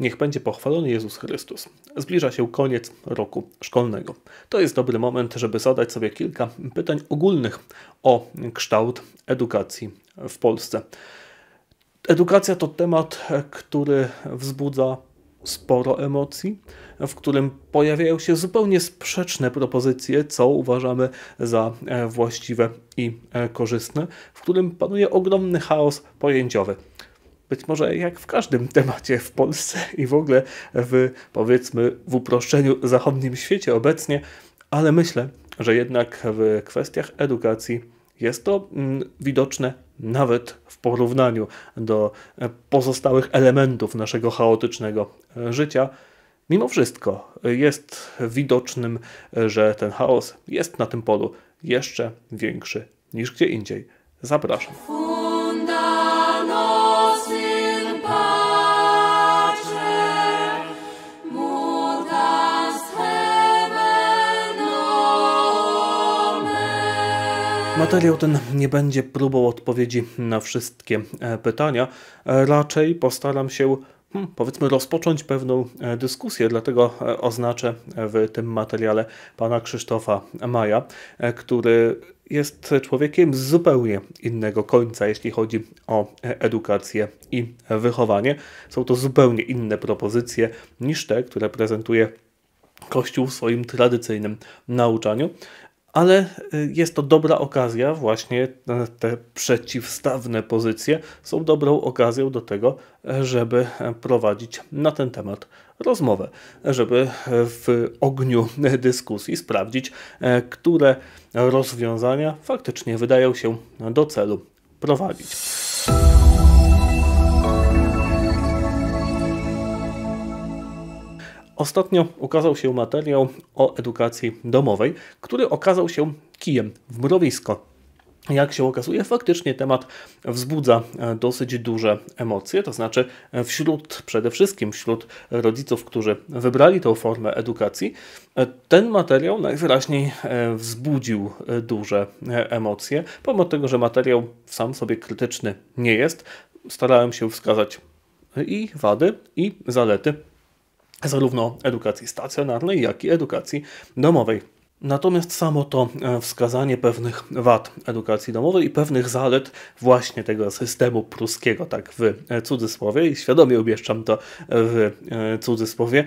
Niech będzie pochwalony Jezus Chrystus. Zbliża się koniec roku szkolnego. To jest dobry moment, żeby zadać sobie kilka pytań ogólnych o kształt edukacji w Polsce. Edukacja to temat, który wzbudza sporo emocji, w którym pojawiają się zupełnie sprzeczne propozycje, co uważamy za właściwe i korzystne, w którym panuje ogromny chaos pojęciowy być może jak w każdym temacie w Polsce i w ogóle w powiedzmy w uproszczeniu zachodnim świecie obecnie, ale myślę, że jednak w kwestiach edukacji jest to mm, widoczne nawet w porównaniu do e, pozostałych elementów naszego chaotycznego e, życia. Mimo wszystko jest widocznym, e, że ten chaos jest na tym polu jeszcze większy niż gdzie indziej. Zapraszam. Materiał ten nie będzie próbą odpowiedzi na wszystkie e, pytania. E, raczej postaram się hmm, powiedzmy, rozpocząć pewną e, dyskusję, dlatego oznaczę w tym materiale pana Krzysztofa Maja, który jest człowiekiem z zupełnie innego końca, jeśli chodzi o edukację i wychowanie. Są to zupełnie inne propozycje niż te, które prezentuje Kościół w swoim tradycyjnym nauczaniu ale y, jest to dobra okazja, właśnie te przeciwstawne pozycje są dobrą okazją do tego, żeby prowadzić na ten temat rozmowę, żeby w ogniu dyskusji sprawdzić, e, które rozwiązania faktycznie wydają się do celu prowadzić. Ostatnio ukazał się materiał o edukacji domowej, który okazał się kijem w mrowisko. Jak się okazuje, faktycznie temat wzbudza e, dosyć duże emocje, to znaczy e, wśród przede wszystkim wśród rodziców, którzy wybrali tę formę edukacji, e, ten materiał najwyraźniej wzbudził duże emocje, pomimo tego, że materiał sam sobie krytyczny nie jest. Starałem się wskazać i wady, i zalety zarówno edukacji stacjonarnej, jak i edukacji domowej. Natomiast samo to e, wskazanie pewnych wad edukacji domowej i pewnych zalet właśnie tego systemu pruskiego, tak w e, cudzysłowie, i świadomie umieszczam to w e, cudzysłowie,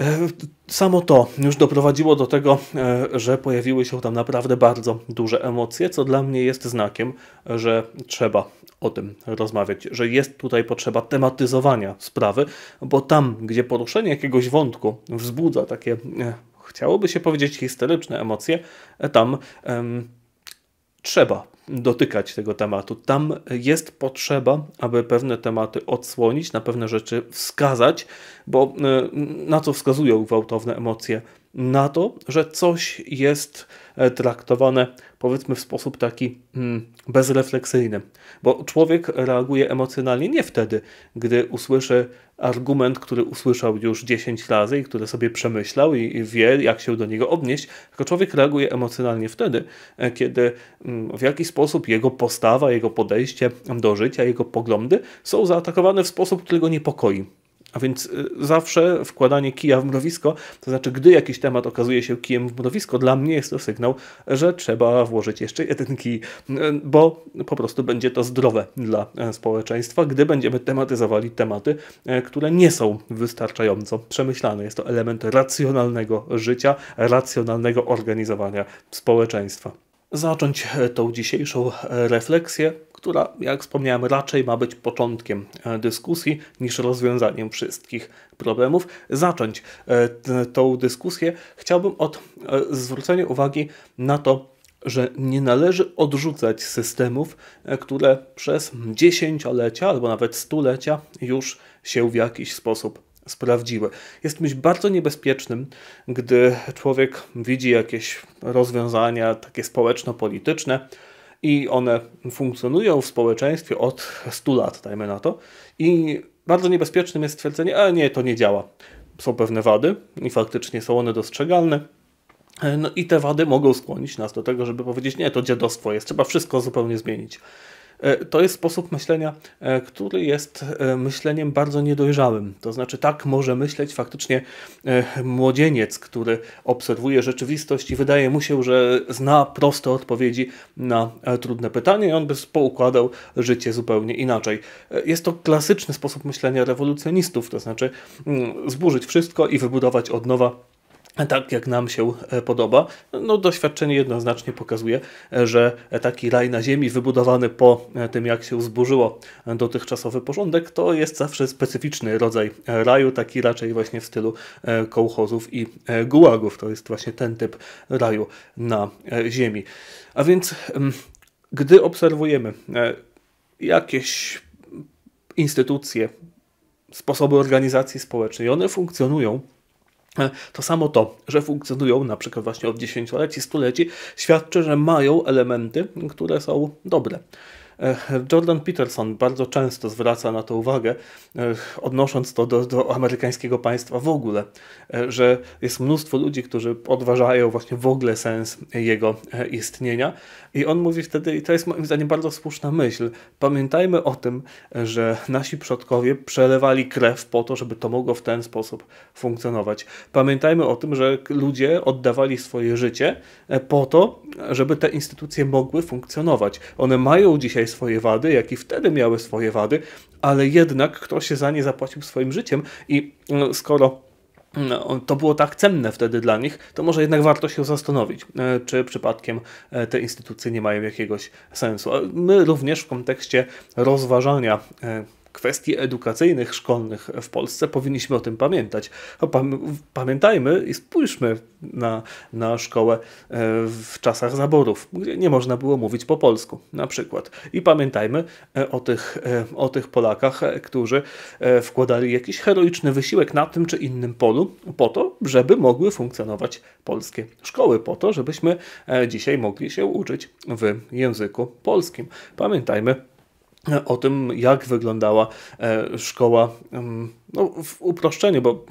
E, samo to już doprowadziło do tego, e, że pojawiły się tam naprawdę bardzo duże emocje, co dla mnie jest znakiem, że trzeba o tym rozmawiać, że jest tutaj potrzeba tematyzowania sprawy, bo tam, gdzie poruszenie jakiegoś wątku wzbudza takie, e, chciałoby się powiedzieć, historyczne emocje, tam em, trzeba dotykać tego tematu. Tam jest potrzeba, aby pewne tematy odsłonić, na pewne rzeczy wskazać, bo y, na co wskazują gwałtowne emocje na to, że coś jest e, traktowane powiedzmy w sposób taki mm, bezrefleksyjny. Bo człowiek reaguje emocjonalnie nie wtedy, gdy usłyszy argument, który usłyszał już 10 razy i który sobie przemyślał i, i wie, jak się do niego odnieść, tylko człowiek reaguje emocjonalnie wtedy, e, kiedy mm, w jakiś sposób jego postawa, jego podejście do życia, jego poglądy są zaatakowane w sposób, który go niepokoi. A więc y, zawsze wkładanie kija w mrowisko, to znaczy gdy jakiś temat okazuje się kijem w mrowisko, dla mnie jest to sygnał, że trzeba włożyć jeszcze jeden kij, y, bo po prostu będzie to zdrowe dla e, społeczeństwa, gdy będziemy tematyzowali tematy, e, które nie są wystarczająco przemyślane. Jest to element racjonalnego życia, racjonalnego organizowania społeczeństwa zacząć e, tą dzisiejszą refleksję która, jak wspomniałem, raczej ma być początkiem e, dyskusji niż rozwiązaniem wszystkich problemów. Zacząć e, tą dyskusję chciałbym od e, zwrócenia uwagi na to, że nie należy odrzucać systemów, które przez dziesięciolecia albo nawet stulecia już się w jakiś sposób sprawdziły. Jest czymś bardzo niebezpiecznym, gdy człowiek widzi jakieś rozwiązania takie społeczno-polityczne, i one funkcjonują w społeczeństwie od 100 lat, dajmy na to. I bardzo niebezpiecznym jest stwierdzenie, a nie, to nie działa. Są pewne wady i faktycznie są one dostrzegalne. E, no i te wady mogą skłonić nas do tego, żeby powiedzieć, nie, to dziadostwo jest, trzeba wszystko zupełnie zmienić. E, to jest sposób myślenia, e, który jest e, myśleniem bardzo niedojrzałym. To znaczy, tak może myśleć faktycznie młodzieniec, który obserwuje rzeczywistość i wydaje mu się, że zna proste odpowiedzi na trudne pytanie. i on by poukładał życie zupełnie inaczej. Jest to klasyczny sposób myślenia rewolucjonistów, to znaczy mm, zburzyć wszystko i wybudować od nowa tak jak nam się e, podoba. No, doświadczenie jednoznacznie pokazuje, e, że e, taki raj na ziemi wybudowany po tym, jak się zburzyło dotychczasowy porządek, to jest zawsze specyficzny rodzaj raju, taki raczej właśnie w stylu kołchozów i gułagów. To jest właśnie ten typ raju na ziemi. A więc, mm, gdy obserwujemy jakieś instytucje, sposoby organizacji społecznej, one funkcjonują to samo to, że funkcjonują na przykład właśnie od dziesięcioleci, stuleci, świadczy, że mają elementy, które są dobre. Jordan Peterson bardzo często zwraca na to uwagę, odnosząc to do, do amerykańskiego państwa w ogóle, e, że jest mnóstwo ludzi, którzy odważają właśnie w ogóle sens jego e, istnienia. I on mówi wtedy, i to jest moim zdaniem bardzo słuszna myśl, pamiętajmy o tym, że nasi przodkowie przelewali krew po to, żeby to mogło w ten sposób funkcjonować. Pamiętajmy o tym, że ludzie oddawali swoje życie e, po to, żeby te instytucje mogły funkcjonować. One mają dzisiaj dzisiaj swoje wady, jak i wtedy miały swoje wady, ale jednak ktoś się za nie zapłacił swoim życiem i no, skoro no, to było tak cenne wtedy dla nich, to może jednak warto się zastanowić, e, czy przypadkiem e, te instytucje nie mają jakiegoś sensu. My również w kontekście rozważania e, kwestii edukacyjnych, szkolnych w Polsce, powinniśmy o tym pamiętać. Pamiętajmy i spójrzmy na, na szkołę e, w czasach zaborów, gdzie nie można było mówić po polsku na przykład. I pamiętajmy e, o tych, e, o tych Polakach, którzy wkładali jakiś heroiczny wysiłek na tym czy innym polu po to, żeby mogły funkcjonować polskie szkoły, po to, żebyśmy dzisiaj mogli się uczyć w języku polskim. Pamiętajmy o tym, jak wyglądała e, szkoła no, w uproszczeniu, bo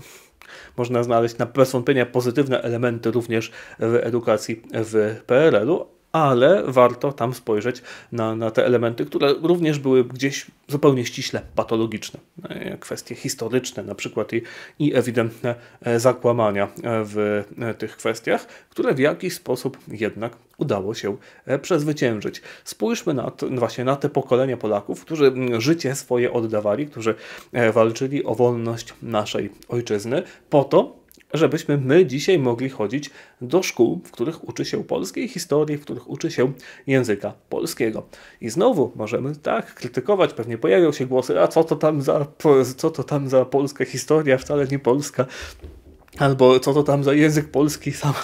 można znaleźć na bez wątpienia pozytywne elementy również w edukacji w PRL-u, ale warto tam spojrzeć na, na te elementy, które również były gdzieś zupełnie ściśle patologiczne. No kwestie historyczne na przykład i, i ewidentne e, zakłamania e, w e, tych kwestiach, które w jakiś sposób jednak udało się przezwyciężyć. Spójrzmy na to, właśnie na te pokolenia Polaków, którzy życie swoje oddawali, którzy walczyli o wolność naszej ojczyzny po to, żebyśmy my dzisiaj mogli chodzić do szkół, w których uczy się polskiej historii, w których uczy się języka polskiego. I znowu możemy tak krytykować, pewnie pojawią się głosy, a co to tam za, co to tam za polska historia, wcale nie polska. Albo co to tam za język polski, sama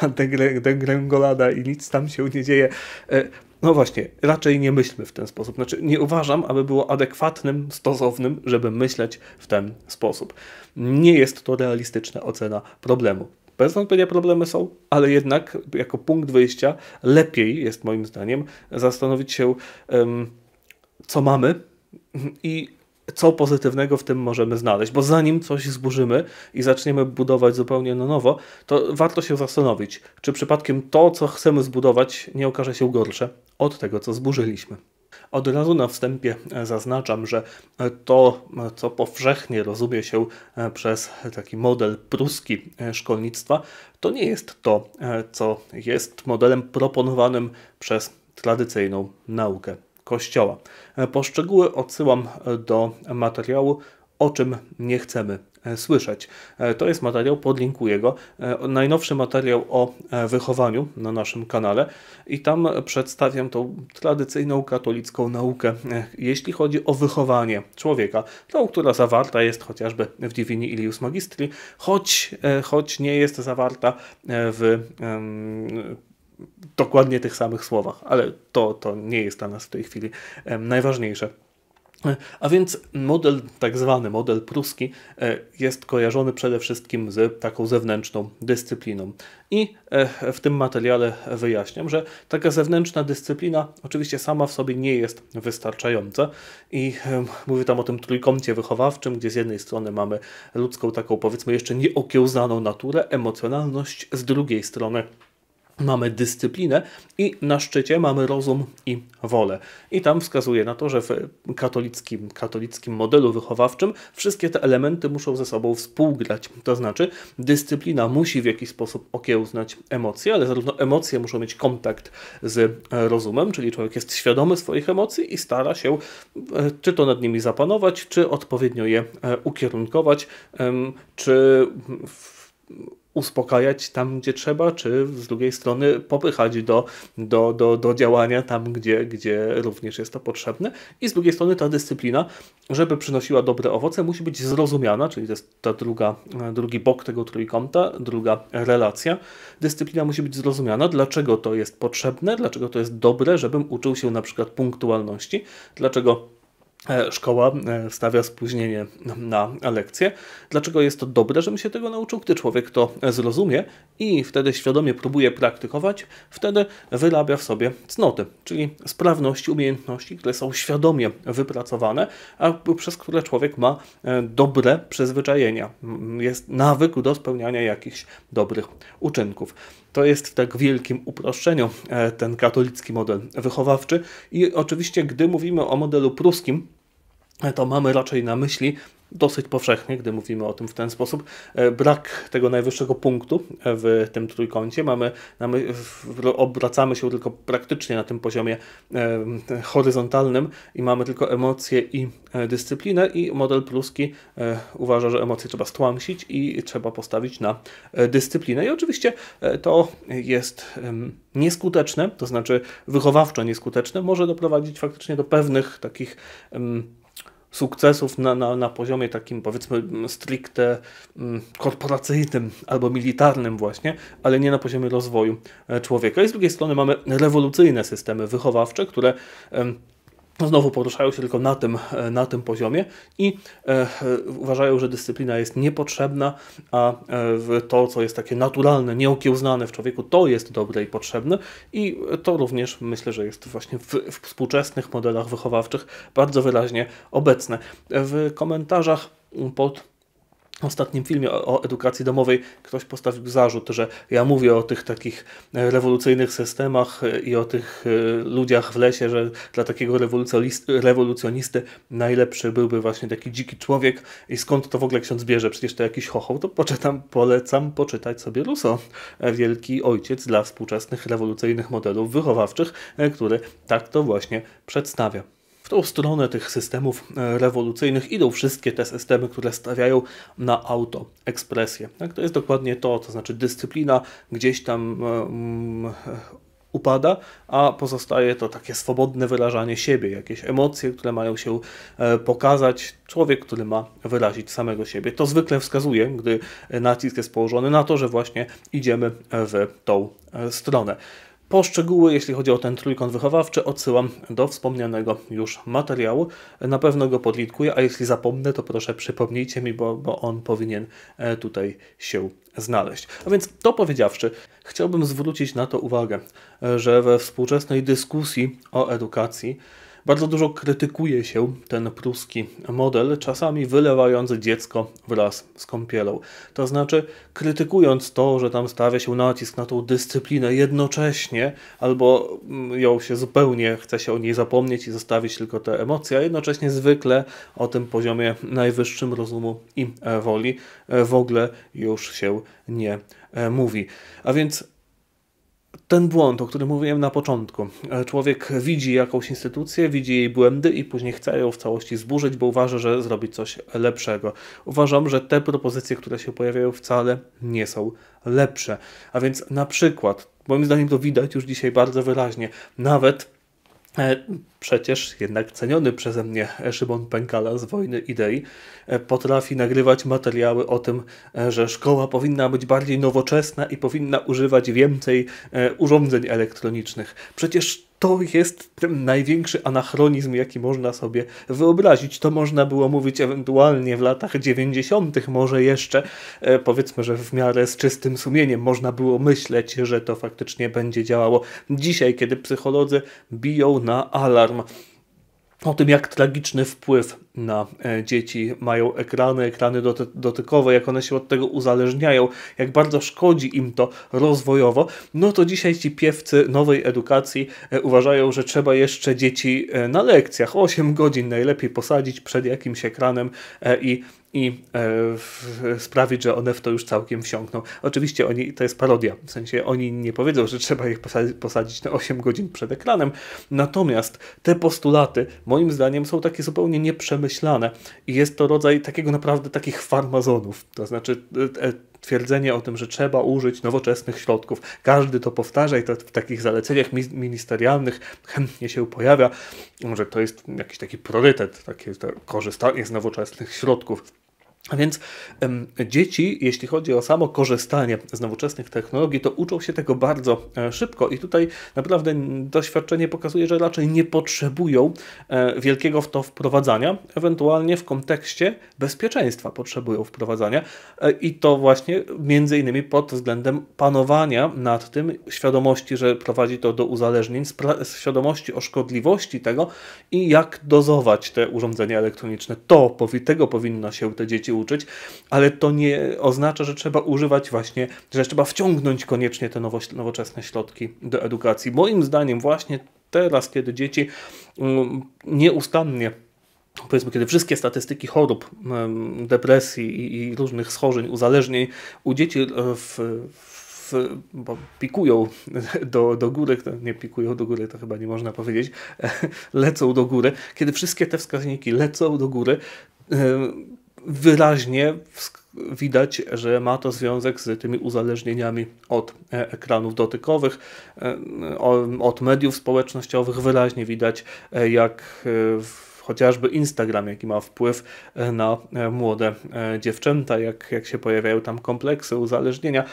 degręgolada i nic tam się nie dzieje. E, no właśnie, raczej nie myślmy w ten sposób. Znaczy, nie uważam, aby było adekwatnym, stosownym, żeby myśleć w ten sposób. Nie jest to realistyczna ocena problemu. Bez wątpienia problemy są, ale jednak jako punkt wyjścia lepiej jest moim zdaniem zastanowić się, co mamy i co pozytywnego w tym możemy znaleźć, bo zanim coś zburzymy i zaczniemy budować zupełnie na nowo, to warto się zastanowić, czy przypadkiem to, co chcemy zbudować, nie okaże się gorsze od tego, co zburzyliśmy. Od razu na wstępie e, zaznaczam, że e, to, e, co powszechnie rozumie się przez taki model pruski szkolnictwa, to nie jest to, co jest modelem proponowanym przez tradycyjną naukę. Kościoła. E, Poszczegóły odsyłam e, do materiału, o czym nie chcemy e, słyszeć. To jest materiał, podlinkuję go. Najnowszy materiał o wychowaniu na naszym kanale i tam przedstawiam tą tradycyjną katolicką naukę, jeśli chodzi o wychowanie człowieka, tą, która zawarta jest chociażby w Divini Ilius Magistri, choć, choć nie jest zawarta w dokładnie tych samych słowach, ale to, to nie jest dla nas w tej chwili najważniejsze. E, a więc model, tak zwany model pruski, e, jest kojarzony przede wszystkim z taką zewnętrzną dyscypliną. I e, w tym materiale wyjaśniam, że taka zewnętrzna dyscyplina oczywiście sama w sobie nie jest wystarczająca. I mówię tam o tym trójkącie wychowawczym, gdzie z jednej strony mamy ludzką taką powiedzmy jeszcze nieokiełznaną naturę, emocjonalność, z drugiej strony mamy dyscyplinę i na szczycie mamy rozum i wolę. I tam wskazuje na to, że w katolickim, katolickim modelu wychowawczym wszystkie te elementy muszą ze sobą współgrać. To znaczy dyscyplina musi w jakiś sposób okiełznać emocje, ale zarówno emocje muszą mieć kontakt z rozumem, czyli człowiek jest świadomy swoich emocji i stara się e, czy to nad nimi zapanować, czy odpowiednio je e, ukierunkować, czy uspokajać tam, gdzie trzeba, czy z drugiej strony popychać do, do, do, do działania tam, gdzie, gdzie również jest to potrzebne. I z drugiej strony ta dyscyplina, żeby przynosiła dobre owoce, musi być zrozumiana, czyli to jest ta druga, drugi bok tego trójkąta, druga relacja. Dyscyplina musi być zrozumiana, dlaczego to jest potrzebne, dlaczego to jest dobre, żebym uczył się na przykład punktualności, dlaczego E, szkoła e, stawia spóźnienie na lekcję. Dlaczego jest to dobre, żebym się tego nauczył? Gdy człowiek to zrozumie i wtedy świadomie próbuje praktykować, wtedy wyrabia w sobie cnoty, czyli sprawności, umiejętności, które są świadomie wypracowane, a przez które człowiek ma e, dobre przyzwyczajenia. Jest nawyk do spełniania jakichś dobrych uczynków. To jest w tak wielkim uproszczeniu ten katolicki model wychowawczy i oczywiście gdy mówimy o modelu pruskim, to mamy raczej na myśli dosyć powszechnie, gdy mówimy o tym w ten sposób, e, brak tego najwyższego punktu e, w tym trójkącie. Mamy, mamy, obracamy się tylko praktycznie na tym poziomie e, horyzontalnym i mamy tylko emocje i dyscyplinę i model Pruski uważa, że emocje trzeba stłamsić i trzeba postawić na dyscyplinę. I oczywiście to jest nieskuteczne, to znaczy wychowawczo nieskuteczne, może doprowadzić faktycznie do pewnych takich sukcesów na, na, na poziomie takim powiedzmy stricte mm, korporacyjnym albo militarnym właśnie, ale nie na poziomie rozwoju e, człowieka. I z drugiej strony mamy rewolucyjne systemy wychowawcze, które Znowu poruszają się tylko na tym, e, na tym poziomie i e, e, uważają, że dyscyplina jest niepotrzebna, a e, to, co jest takie naturalne, nieokiełznane w człowieku, to jest dobre i potrzebne. I to również myślę, że jest właśnie w, w współczesnych modelach wychowawczych bardzo wyraźnie obecne. E, w komentarzach pod ostatnim filmie o, edukacji domowej ktoś postawił zarzut, że ja mówię o tych takich e, rewolucyjnych systemach e, i o tych e, ludziach w lesie, że dla takiego rewolucjonisty najlepszy byłby właśnie taki dziki człowiek i skąd to w ogóle ksiądz bierze, przecież to jakiś chochoł, to poczytam, polecam poczytać sobie Russo, wielki ojciec dla współczesnych rewolucyjnych modelów wychowawczych, który tak to właśnie przedstawia. W tą stronę tych systemów e, rewolucyjnych idą wszystkie te systemy, które stawiają na autoekspresję. Tak? To jest dokładnie to, to znaczy dyscyplina gdzieś tam um, upada, a pozostaje to takie swobodne wyrażanie siebie, jakieś emocje, które mają się pokazać. Człowiek, który ma wyrazić samego siebie. To zwykle wskazuje, gdy nacisk jest położony na to, że właśnie idziemy w tą stronę. Poszczegóły, jeśli chodzi o ten trójkąt wychowawczy, odsyłam do wspomnianego już materiału. Na pewno go podlinkuję, a jeśli zapomnę, to proszę przypomnijcie mi, bo, bo on powinien e, tutaj się znaleźć. A więc to powiedziawszy, chciałbym zwrócić na to uwagę, e, że we współczesnej dyskusji o edukacji bardzo dużo krytykuje się ten pruski model, czasami wylewający dziecko wraz z kąpielą. To znaczy, krytykując to, że tam stawia się nacisk na tą dyscyplinę jednocześnie, albo mm, ją się zupełnie chce się o niej zapomnieć i zostawić tylko te emocje, a jednocześnie zwykle o tym poziomie najwyższym rozumu i e, woli e, w ogóle już się nie e, mówi. A więc ten błąd, o którym mówiłem na początku. E, człowiek widzi jakąś instytucję, widzi jej błędy i później chce ją w całości zburzyć, bo uważa, że zrobi coś lepszego. Uważam, że te propozycje, które się pojawiają, wcale nie są lepsze. A więc na przykład, moim zdaniem to widać już dzisiaj bardzo wyraźnie, nawet E, przecież jednak ceniony przeze mnie Szymon Pękala z Wojny Idei e, potrafi nagrywać materiały o tym, e, że szkoła powinna być bardziej nowoczesna i powinna używać więcej urządzeń elektronicznych. Przecież to jest ten największy anachronizm, jaki można sobie wyobrazić. To można było mówić ewentualnie w latach 90., może jeszcze, e, powiedzmy, że w miarę z czystym sumieniem można było myśleć, że to faktycznie będzie działało. Dzisiaj, kiedy psycholodzy biją na alarm, o tym, jak tragiczny wpływ na e, dzieci mają ekrany, ekrany dotykowe, jak one się od tego uzależniają, jak bardzo szkodzi im to rozwojowo, no to dzisiaj ci piewcy nowej edukacji e, uważają, że trzeba jeszcze dzieci e, na lekcjach 8 godzin najlepiej posadzić przed jakimś ekranem i i e, sprawić, że one w to już całkiem wsiąkną. Oczywiście oni, to jest parodia, w sensie oni nie powiedzą, że trzeba ich posadzić, posadzić na 8 godzin przed ekranem, natomiast te postulaty moim zdaniem są takie zupełnie nieprzemyślane i jest to rodzaj takiego naprawdę takich farmazonów, to znaczy e, e twierdzenie o tym, że trzeba użyć nowoczesnych środków. Każdy to powtarza i to w takich zaleceniach ministerialnych chętnie się pojawia. że to jest jakiś taki priorytet, takie korzystanie z nowoczesnych środków. A więc ym, dzieci, jeśli chodzi o samo korzystanie z nowoczesnych technologii, to uczą się tego bardzo e, szybko i tutaj naprawdę doświadczenie pokazuje, że raczej nie potrzebują e, wielkiego w to wprowadzania, ewentualnie w kontekście bezpieczeństwa potrzebują wprowadzania e, i to właśnie między innymi pod względem panowania nad tym, świadomości, że prowadzi to do uzależnień, świadomości o szkodliwości tego i jak dozować te urządzenia elektroniczne. To, tego powinno się te dzieci dzieci uczyć, ale to nie oznacza, że trzeba używać właśnie, że trzeba wciągnąć koniecznie te nowo, nowoczesne środki do edukacji. Moim zdaniem właśnie teraz, kiedy dzieci mm, nieustannie powiedzmy, kiedy wszystkie statystyki chorób, depresji i, różnych schorzeń, uzależnień u dzieci e, w, w, pikują do, do góry, nie pikują do góry, to chyba nie można powiedzieć, lecą do góry, kiedy wszystkie te wskaźniki lecą do góry, wyraźnie widać, że ma to związek z tymi uzależnieniami od e, ekranów dotykowych, e, od mediów społecznościowych. Wyraźnie widać, e, jak chociażby Instagram, jaki ma wpływ na młode dziewczęta, jak, jak się pojawiają tam kompleksy, uzależnienia.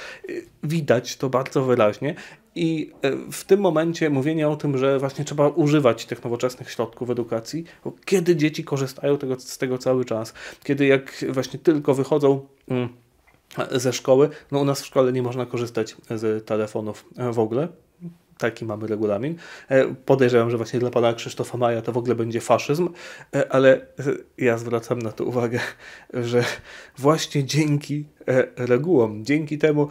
Widać to bardzo wyraźnie i e, w tym momencie mówienie o tym, że właśnie trzeba używać tych nowoczesnych środków edukacji, bo kiedy dzieci korzystają tego, z tego cały czas, kiedy jak właśnie tylko wychodzą mm, ze szkoły, no u nas w szkole nie można korzystać z telefonów e, w ogóle, taki mamy regulamin. E, podejrzewam, że właśnie dla pana Krzysztofa Maja to w ogóle będzie faszyzm, ale ja zwracam na to uwagę, że właśnie dzięki regułom, dzięki temu,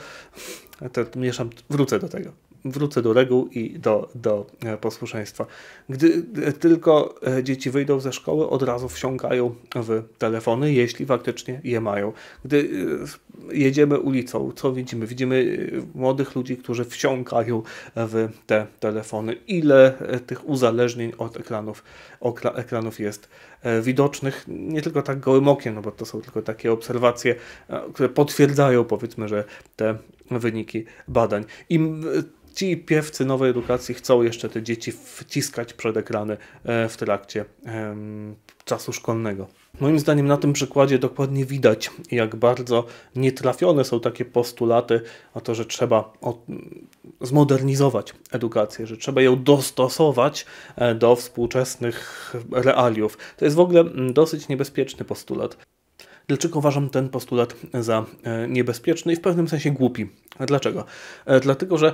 to mieszam, wrócę do tego wrócę do reguł i do, do e, posłuszeństwa. Gdy e, tylko e, dzieci wyjdą ze szkoły, od razu wsiąkają w telefony, jeśli faktycznie je mają. Gdy jedziemy ulicą, co widzimy? Widzimy młodych ludzi, którzy wsiąkają w te telefony. Ile tych uzależnień od ekranów, ekranów jest widocznych, nie tylko tak gołym okiem, no bo to są tylko takie obserwacje, które potwierdzają powiedzmy, że te wyniki badań. I ci piewcy nowej edukacji chcą jeszcze te dzieci wciskać przed ekrany e, w trakcie czasu szkolnego. Moim zdaniem na tym przykładzie dokładnie widać, jak bardzo nietrafione są takie postulaty o to, że trzeba zmodernizować edukację, że trzeba ją dostosować e, do współczesnych realiów. To jest w ogóle dosyć niebezpieczny postulat. Dlaczego uważam ten postulat za e, niebezpieczny i w pewnym sensie głupi? Dlaczego? E, dlatego, że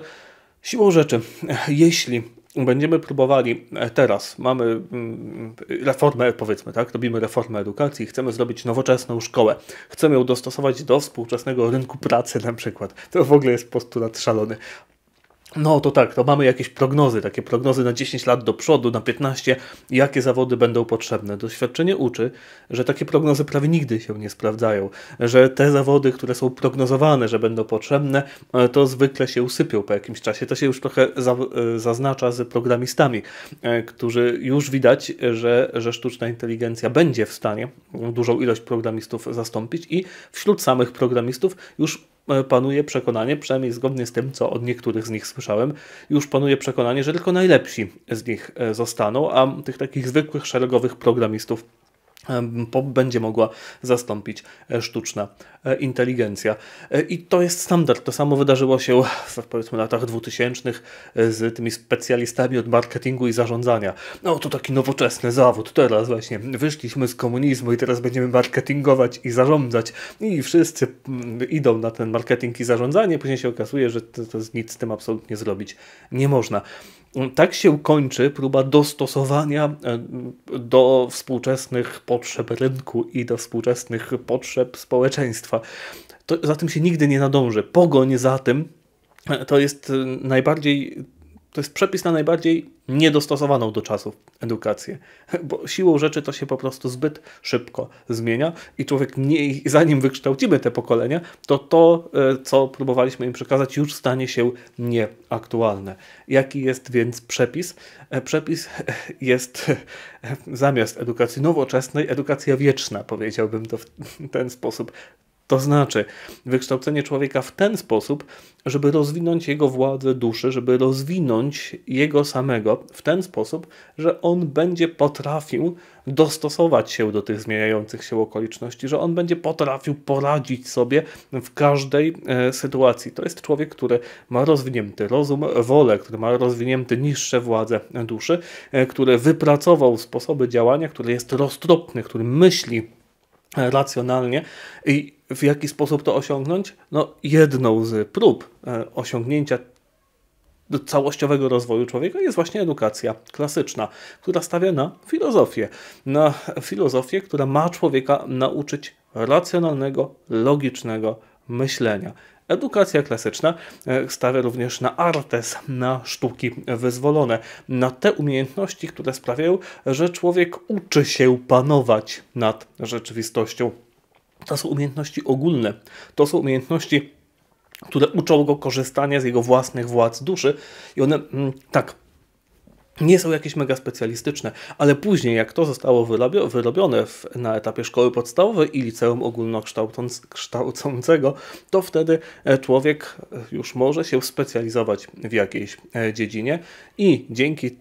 siłą rzeczy, e, jeśli będziemy próbowali teraz, mamy mm, reformę, powiedzmy, tak, robimy reformę edukacji, chcemy zrobić nowoczesną szkołę, chcemy ją dostosować do współczesnego rynku pracy na przykład. To w ogóle jest postulat szalony. No to tak, to mamy jakieś prognozy, takie prognozy na 10 lat do przodu, na 15, jakie zawody będą potrzebne. Doświadczenie uczy, że takie prognozy prawie nigdy się nie sprawdzają, że te zawody, które są prognozowane, że będą potrzebne, e, to zwykle się usypią po jakimś czasie. To się już trochę za, e, zaznacza z programistami, e, którzy już widać, że, że sztuczna inteligencja będzie w stanie dużą ilość programistów zastąpić i wśród samych programistów już E, panuje przekonanie, przynajmniej zgodnie z tym, co od niektórych z nich słyszałem, już panuje przekonanie, że tylko najlepsi z nich e, zostaną, a tych takich zwykłych, szeregowych programistów będzie mogła zastąpić e, sztuczna e, inteligencja. E, I to jest standard. To samo wydarzyło się w powiedzmy latach 2000 z tymi specjalistami od marketingu i zarządzania. No to taki nowoczesny zawód. Teraz właśnie wyszliśmy z komunizmu i teraz będziemy marketingować i zarządzać. I wszyscy mm, idą na ten marketing i zarządzanie. Później się okazuje, że to, to nic z tym absolutnie zrobić nie można tak się kończy próba dostosowania e, do współczesnych potrzeb rynku i do współczesnych potrzeb społeczeństwa. To, za tym się nigdy nie nadąży. Pogoń za tym e, to jest e, najbardziej to jest przepis na najbardziej niedostosowaną do czasów edukację, bo siłą rzeczy to się po prostu zbyt szybko zmienia i człowiek, nie, zanim wykształcimy te pokolenia, to to, e, co próbowaliśmy im przekazać, już stanie się nieaktualne. Jaki jest więc przepis? E, przepis jest e, zamiast edukacji nowoczesnej, edukacja wieczna, powiedziałbym to w ten sposób. To znaczy, wykształcenie człowieka w ten sposób, żeby rozwinąć jego władzę duszy, żeby rozwinąć jego samego w ten sposób, że on będzie potrafił dostosować się do tych zmieniających się okoliczności, że on będzie potrafił poradzić sobie w każdej e, sytuacji. To jest człowiek, który ma rozwinięty rozum, wolę, który ma rozwinięty niższe władze duszy, e, który wypracował sposoby działania, który jest roztropny, który myśli racjonalnie i w jaki sposób to osiągnąć? No, jedną z prób e, osiągnięcia do całościowego rozwoju człowieka jest właśnie edukacja klasyczna, która stawia na filozofię. Na filozofię, która ma człowieka nauczyć racjonalnego, logicznego myślenia. Edukacja klasyczna e, stawia również na artes, na sztuki wyzwolone, na te umiejętności, które sprawiają, że człowiek uczy się panować nad rzeczywistością. To są umiejętności ogólne, to są umiejętności, które uczą go korzystania z jego własnych władz duszy i one, mm, tak, nie są jakieś mega specjalistyczne, ale później jak to zostało wyrobione w, na etapie szkoły podstawowej i liceum ogólnokształcącego, to wtedy e, człowiek e, już może się specjalizować w jakiejś e, dziedzinie i dzięki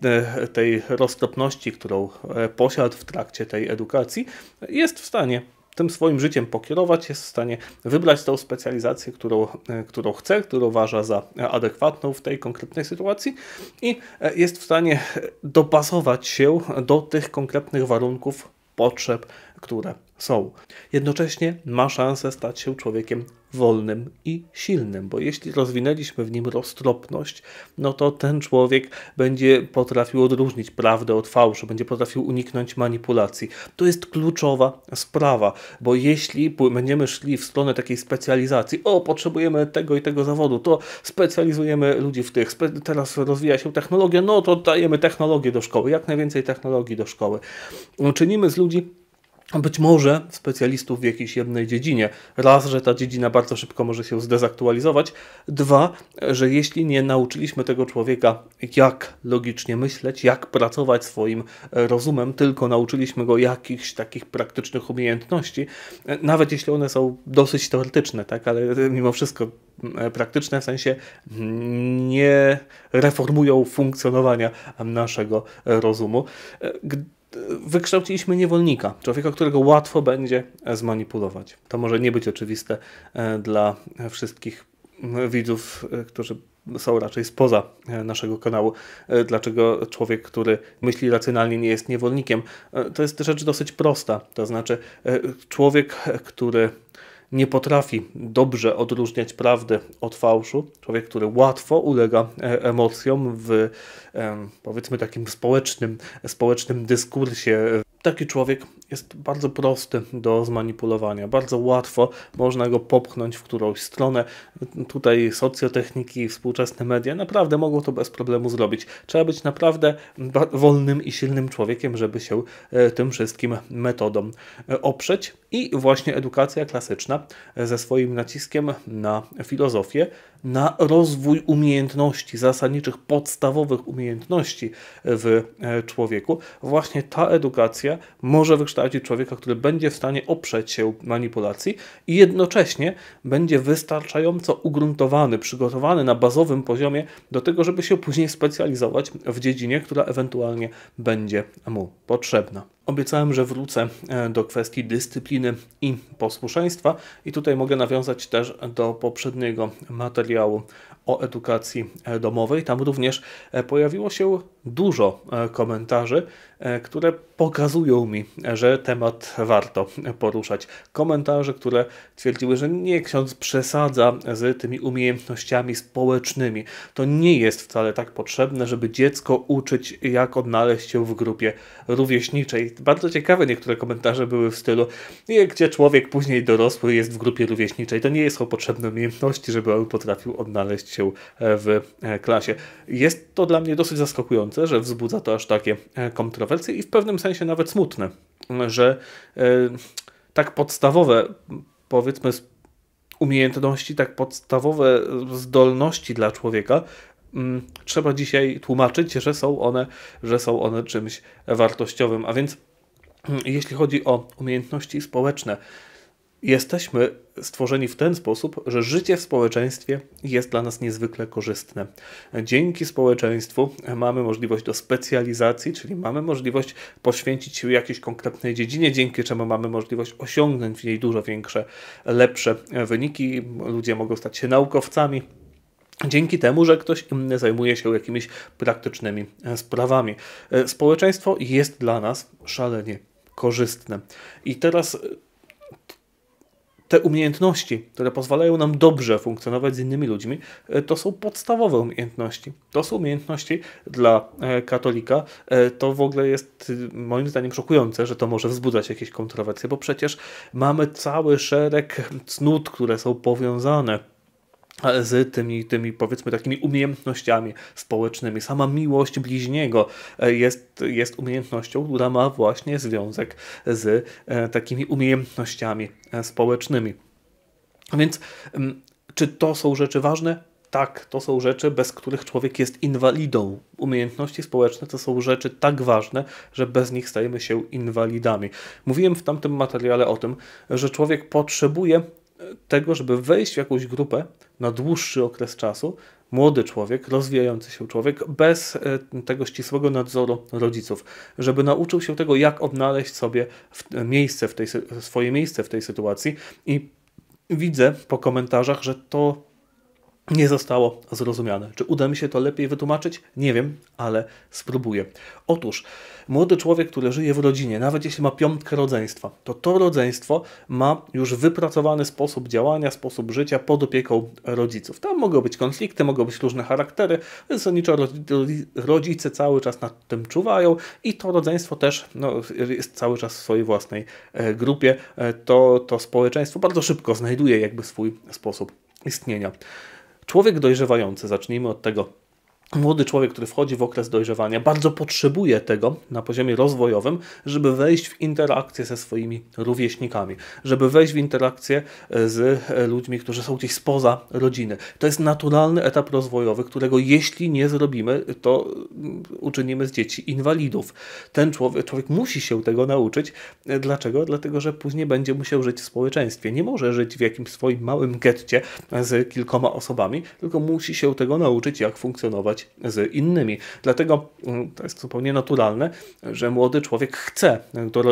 tej roztropności, którą posiadł w trakcie tej edukacji, jest w stanie tym swoim życiem pokierować, jest w stanie wybrać tą specjalizację, którą, e, którą chce, którą uważa za e, adekwatną w tej konkretnej sytuacji i e, jest w stanie dopasować się do tych konkretnych warunków, potrzeb które są. Jednocześnie ma szansę stać się człowiekiem wolnym i silnym, bo jeśli rozwinęliśmy w nim roztropność, no to ten człowiek będzie potrafił odróżnić prawdę od fałszu, będzie potrafił uniknąć manipulacji. To jest kluczowa sprawa, bo jeśli będziemy szli w stronę takiej specjalizacji, o, potrzebujemy tego i tego zawodu, to specjalizujemy ludzi w tych, teraz rozwija się technologia, no to dajemy technologię do szkoły, jak najwięcej technologii do szkoły. Czynimy z ludzi być może specjalistów w jakiejś jednej dziedzinie. Raz, że ta dziedzina bardzo szybko może się zdezaktualizować. Dwa, że jeśli nie nauczyliśmy tego człowieka, jak logicznie myśleć, jak pracować swoim rozumem, tylko nauczyliśmy go jakichś takich praktycznych umiejętności, nawet jeśli one są dosyć teoretyczne, tak, ale mimo wszystko mm, praktyczne, w sensie nie reformują funkcjonowania naszego rozumu wykształciliśmy niewolnika, człowieka, którego łatwo będzie e, zmanipulować. To może nie być oczywiste e, dla wszystkich widzów, e, którzy są raczej spoza naszego kanału. Dlaczego człowiek, który myśli racjonalnie, nie jest niewolnikiem? To jest rzecz dosyć prosta. To znaczy, człowiek, który nie potrafi dobrze odróżniać prawdy od fałszu, człowiek, który łatwo ulega e, emocjom w powiedzmy takim społecznym, społecznym dyskursie. Taki człowiek jest bardzo prosty do zmanipulowania, bardzo łatwo można go popchnąć w którąś stronę. Tutaj socjotechniki, współczesne media naprawdę mogą to bez problemu zrobić. Trzeba być naprawdę wolnym i silnym człowiekiem, żeby się e, tym wszystkim metodom e, oprzeć i właśnie edukacja klasyczna ze swoim naciskiem na filozofię, na rozwój umiejętności, zasadniczych, podstawowych umiejętności w e, człowieku. Właśnie ta edukacja może wykształcić człowieka, który będzie w stanie oprzeć się manipulacji i jednocześnie będzie wystarczająco ugruntowany, przygotowany na bazowym poziomie do tego, żeby się później specjalizować w dziedzinie, która ewentualnie będzie mu potrzebna. Obiecałem, że wrócę e, do kwestii dyscypliny i posłuszeństwa, i tutaj mogę nawiązać też do poprzedniego materiału o edukacji domowej. Tam również e, pojawiło się dużo e, komentarzy E, które pokazują mi, że temat warto poruszać. Komentarze, które twierdziły, że nie ksiądz przesadza z tymi umiejętnościami społecznymi. To nie jest wcale tak potrzebne, żeby dziecko uczyć, jak odnaleźć się w grupie rówieśniczej. Bardzo ciekawe niektóre komentarze były w stylu, gdzie człowiek później dorosły jest w grupie rówieśniczej. To nie są potrzebne umiejętności, żeby on potrafił odnaleźć się w e, klasie. Jest to dla mnie dosyć zaskakujące, że wzbudza to aż takie e, kontrowersje kontrowersje i w pewnym sensie nawet smutne, że e, tak podstawowe, powiedzmy, umiejętności, tak podstawowe zdolności dla człowieka mm, trzeba dzisiaj tłumaczyć, że są one, że są one czymś wartościowym. A więc mm, jeśli chodzi o umiejętności społeczne, Jesteśmy stworzeni w ten sposób, że życie w społeczeństwie jest dla nas niezwykle korzystne. Dzięki społeczeństwu mamy możliwość do specjalizacji, czyli mamy możliwość poświęcić się jakiejś konkretnej dziedzinie, dzięki czemu mamy możliwość osiągnąć w niej dużo większe, lepsze wyniki. Ludzie mogą stać się naukowcami, Dzięki temu, że ktoś inny zajmuje się jakimiś praktycznymi sprawami. Społeczeństwo jest dla nas szalenie korzystne. I teraz te umiejętności, które pozwalają nam dobrze funkcjonować z innymi ludźmi, e, to są podstawowe umiejętności. To są umiejętności dla e, katolika. E, to w ogóle jest y, moim zdaniem szokujące, że to może wzbudzać jakieś kontrowersje, bo przecież mamy cały szereg cnót, które są powiązane z tymi, tymi powiedzmy takimi umiejętnościami społecznymi. Sama miłość bliźniego e, jest, jest umiejętnością, która ma właśnie związek z e, takimi umiejętnościami e, społecznymi. Więc mm, czy to są rzeczy ważne? Tak, to są rzeczy, bez których człowiek jest inwalidą. Umiejętności społeczne to są rzeczy tak ważne, że bez nich stajemy się inwalidami. Mówiłem w tamtym materiale o tym, że człowiek potrzebuje tego, żeby wejść w jakąś grupę na dłuższy okres czasu, młody człowiek, rozwijający się człowiek, bez e, tego ścisłego nadzoru rodziców, żeby nauczył się tego, jak odnaleźć sobie w e, miejsce w tej, swoje miejsce w tej sytuacji i widzę po komentarzach, że to nie zostało zrozumiane. Czy uda mi się to lepiej wytłumaczyć? Nie wiem, ale spróbuję. Otóż, młody człowiek, który żyje w rodzinie, nawet jeśli ma piątkę rodzeństwa, to to rodzeństwo ma już wypracowany sposób działania, sposób życia pod opieką rodziców. Tam mogą być konflikty, mogą być różne charaktery, zasadniczo rodzice cały czas nad tym czuwają i to rodzeństwo też no, jest cały czas w swojej własnej e, grupie. E, to, to społeczeństwo bardzo szybko znajduje jakby swój sposób istnienia. Człowiek dojrzewający, zacznijmy od tego, Młody człowiek, który wchodzi w okres dojrzewania, bardzo potrzebuje tego na poziomie rozwojowym, żeby wejść w interakcję ze swoimi rówieśnikami, żeby wejść w interakcję z ludźmi, którzy są gdzieś spoza rodziny. To jest naturalny etap rozwojowy, którego jeśli nie zrobimy, to mm, uczynimy z dzieci inwalidów. Ten człowiek, człowiek musi się tego nauczyć. Dlaczego? Dlatego, że później będzie musiał żyć w społeczeństwie. Nie może żyć w jakimś swoim małym getcie z kilkoma osobami, tylko musi się tego nauczyć, jak funkcjonować konkurować z innymi. Dlatego mm, to jest zupełnie naturalne, że młody człowiek chce,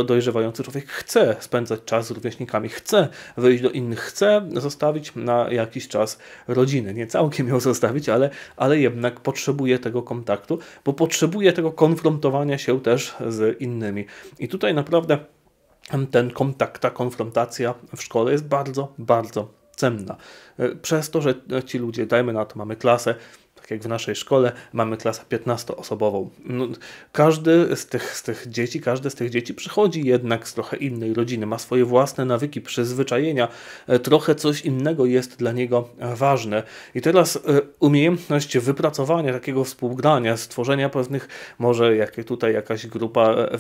dojrzewający człowiek chce spędzać czas z rówieśnikami, chce wyjść do innych, chce zostawić na jakiś czas rodziny. Nie całkiem ją zostawić, ale, ale jednak potrzebuje tego kontaktu, bo potrzebuje tego konfrontowania się też z innymi. I tutaj naprawdę ten kontakt, ta konfrontacja w szkole jest bardzo, bardzo cenna. Przez to, że ci ludzie, dajmy na to, mamy klasę tak jak w naszej szkole mamy klasę 15-osobową. No, każdy z tych, z tych dzieci, każdy z tych dzieci przychodzi jednak z trochę innej rodziny, ma swoje własne nawyki, przyzwyczajenia, e, trochę coś innego jest dla niego ważne. I teraz e, umiejętność wypracowania takiego współgrania, stworzenia pewnych, może jak tutaj jakaś grupa e,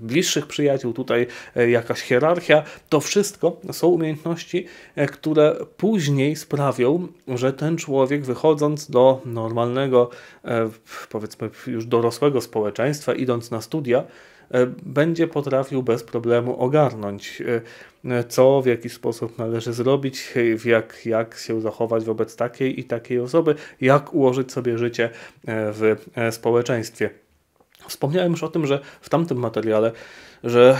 bliższych przyjaciół, tutaj jakaś hierarchia, to wszystko są umiejętności, które później sprawią, że ten człowiek wychodząc do normalnego, e, powiedzmy już dorosłego społeczeństwa, idąc na studia, e, będzie potrafił bez problemu ogarnąć, e, co w jaki sposób należy zrobić, jak, jak się zachować wobec takiej i takiej osoby, jak ułożyć sobie życie w społeczeństwie. Wspomniałem już o tym, że w tamtym materiale, że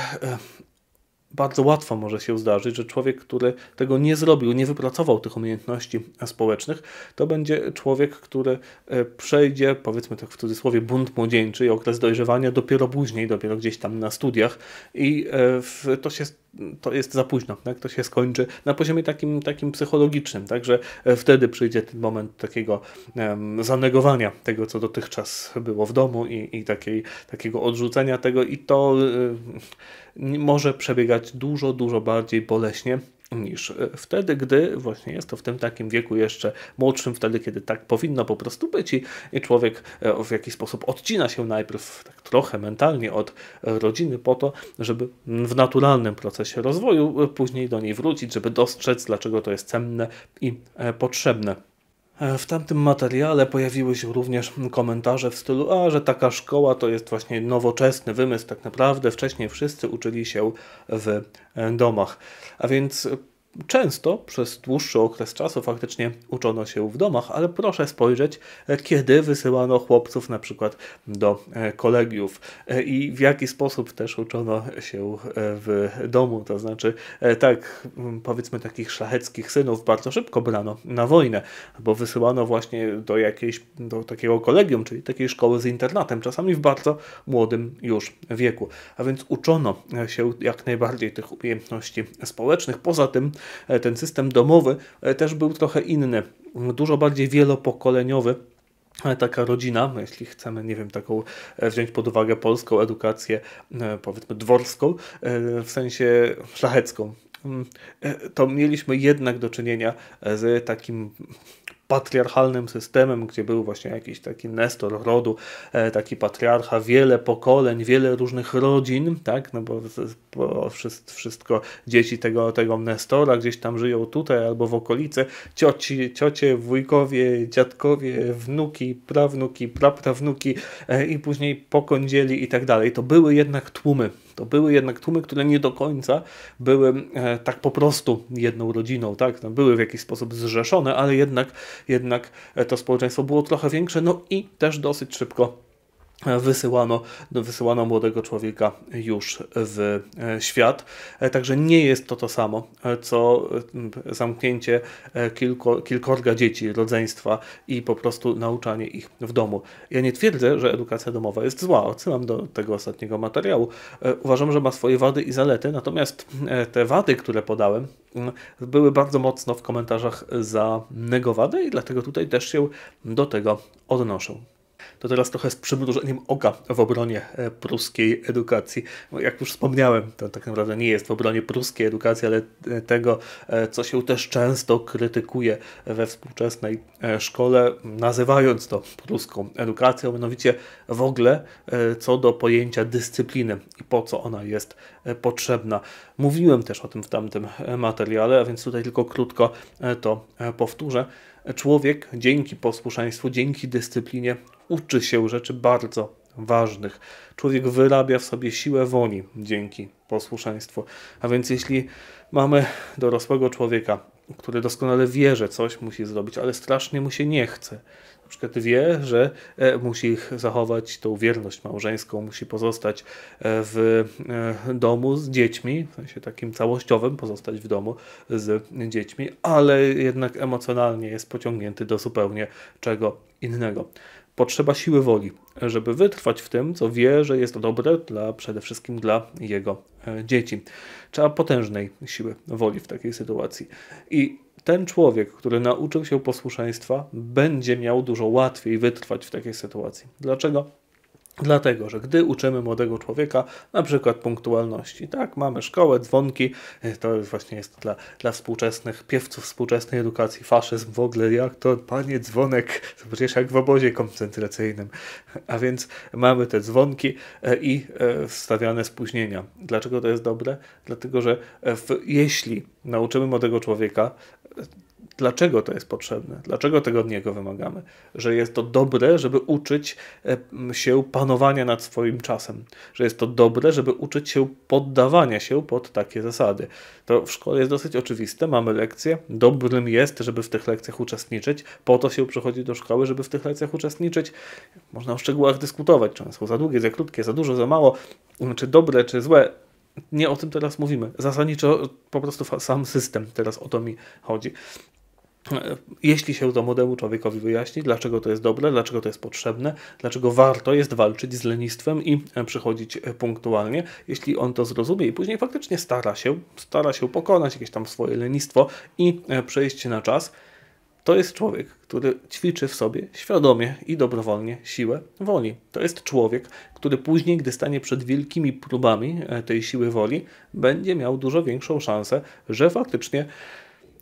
bardzo łatwo może się zdarzyć, że człowiek, który tego nie zrobił, nie wypracował tych umiejętności społecznych, to będzie człowiek, który e, przejdzie, powiedzmy tak w cudzysłowie, bunt młodzieńczy i okres dojrzewania dopiero później, dopiero gdzieś tam na studiach i e, to się to jest za późno, tak? to się skończy na poziomie takim, takim psychologicznym, także e, wtedy przyjdzie ten moment takiego um, zanegowania tego, co dotychczas było w domu i, i takiej, takiego odrzucenia tego i to może przebiegać dużo, dużo bardziej boleśnie niż e, wtedy, gdy właśnie jest to w tym takim wieku jeszcze młodszym, wtedy, kiedy tak powinno po prostu być i człowiek e, w jakiś sposób odcina się najpierw tak trochę mentalnie od rodziny po to, żeby w naturalnym procesie rozwoju e, później do niej wrócić, żeby dostrzec, dlaczego to jest cenne i potrzebne. E, w tamtym materiale pojawiły się również komentarze w stylu, a że taka szkoła to jest właśnie nowoczesny wymysł, tak naprawdę wcześniej wszyscy uczyli się w e, domach. A więc Często przez dłuższy okres czasu faktycznie uczono się w domach, ale proszę spojrzeć, kiedy wysyłano chłopców na przykład do e, kolegiów e, i w jaki sposób też uczono się e, w domu. To znaczy, tak powiedzmy, takich szlacheckich synów bardzo szybko brano na wojnę, bo wysyłano właśnie do jakiejś, do takiego kolegium, czyli takiej szkoły z internatem, czasami w bardzo młodym już wieku. A więc uczono się jak najbardziej tych umiejętności społecznych. Poza tym, E, ten system domowy e, też był trochę inny, dużo bardziej wielopokoleniowy e, taka rodzina, jeśli chcemy, nie wiem, taką wziąć pod uwagę polską edukację, powiedzmy dworską, w sensie szlachecką, mm, to mieliśmy jednak do czynienia z takim patriarchalnym systemem, gdzie był właśnie jakiś taki nestor rodu, e, taki patriarcha, wiele pokoleń, wiele różnych rodzin, tak, no bo, bo wszystko, dzieci tego, tego nestora gdzieś tam żyją tutaj albo w okolicy, cioci, ciocie, wujkowie, dziadkowie, wnuki, prawnuki, praprawnuki e, i później pokądzieli i tak dalej. To były jednak tłumy to były jednak tłumy, które nie do końca były e, tak po prostu jedną rodziną, tak? No, były w jakiś sposób zrzeszone, ale jednak, jednak e, to społeczeństwo było trochę większe, no i też dosyć szybko wysyłano, wysyłano młodego człowieka już w e, świat. E, także nie jest to to samo, e, co zamknięcie kilko, kilkorga dzieci, rodzeństwa i po prostu nauczanie ich w domu. Ja nie twierdzę, że edukacja domowa jest zła. Odsyłam do tego ostatniego materiału. Uważam, że ma swoje wady i zalety, natomiast te wady, które podałem, mm, były bardzo mocno w komentarzach zanegowane i dlatego tutaj też się do tego odnoszę to teraz trochę z przymrużeniem oka w obronie e, pruskiej edukacji. Jak już wspomniałem, to tak naprawdę nie jest w obronie pruskiej edukacji, ale e, tego, e, co się też często krytykuje we współczesnej szkole, nazywając to pruską edukacją, mianowicie w ogóle co do pojęcia dyscypliny i po co ona jest potrzebna. Mówiłem też o tym w tamtym materiale, a więc tutaj tylko krótko to powtórzę. Człowiek dzięki posłuszeństwu, dzięki dyscyplinie uczy się rzeczy bardzo ważnych. Człowiek wyrabia w sobie siłę woli dzięki posłuszeństwu. A więc jeśli mamy dorosłego człowieka, który doskonale wie, że coś musi zrobić, ale strasznie mu się nie chce, przykład wie, że e, musi zachować tą wierność małżeńską, musi pozostać e, w e, domu z dziećmi, w sensie takim całościowym, pozostać w domu z dziećmi, ale jednak emocjonalnie jest pociągnięty do zupełnie czego innego. Potrzeba siły woli, żeby wytrwać w tym, co wie, że jest dobre dla, przede wszystkim dla jego dzieci. Trzeba potężnej siły woli w takiej sytuacji. I ten człowiek, który nauczył się posłuszeństwa, będzie miał dużo łatwiej wytrwać w takiej sytuacji. Dlaczego? Dlatego, że gdy uczymy młodego człowieka na przykład punktualności, tak, mamy szkołę, dzwonki, e, to właśnie jest dla, dla współczesnych piewców współczesnej edukacji faszyzm w ogóle, jak to, panie dzwonek, to przecież jak w obozie koncentracyjnym. A więc mamy te dzwonki e, i e, wstawiane spóźnienia. Dlaczego to jest dobre? Dlatego, że w, jeśli nauczymy młodego człowieka dlaczego to jest potrzebne, dlaczego tego od niego wymagamy, że jest to dobre, żeby uczyć się panowania nad swoim czasem, że jest to dobre, żeby uczyć się poddawania się pod takie zasady. To w szkole jest dosyć oczywiste, mamy lekcje, dobrym jest, żeby w tych lekcjach uczestniczyć, po to się przychodzi do szkoły, żeby w tych lekcjach uczestniczyć. Można o szczegółach dyskutować, czy one są za długie, za krótkie, za dużo, za mało, czy dobre, czy złe, nie o tym teraz mówimy. Zasadniczo po prostu sam system, teraz o to mi chodzi. E, jeśli się to młodemu człowiekowi wyjaśni, dlaczego to jest dobre, dlaczego to jest potrzebne, dlaczego warto jest walczyć z lenistwem i e, przychodzić e, punktualnie, jeśli on to zrozumie i później faktycznie stara się, stara się pokonać jakieś tam swoje lenistwo i przejść na czas, to jest człowiek, który ćwiczy w sobie świadomie i dobrowolnie siłę woli. To jest człowiek, który później, gdy stanie przed wielkimi próbami e, tej siły woli, będzie miał dużo większą szansę, że faktycznie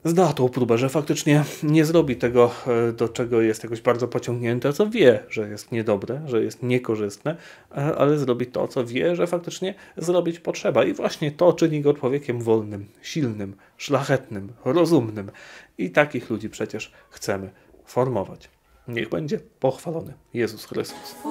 zda tą próbę, że faktycznie nie zrobi tego, e, do czego jest jakoś bardzo pociągnięte, co wie, że jest niedobre, że jest niekorzystne, e, ale zrobi to, co wie, że faktycznie zrobić potrzeba. I właśnie to czyni go człowiekiem wolnym, silnym, szlachetnym, rozumnym. I takich ludzi przecież chcemy formować. Niech będzie pochwalony Jezus Chrystus.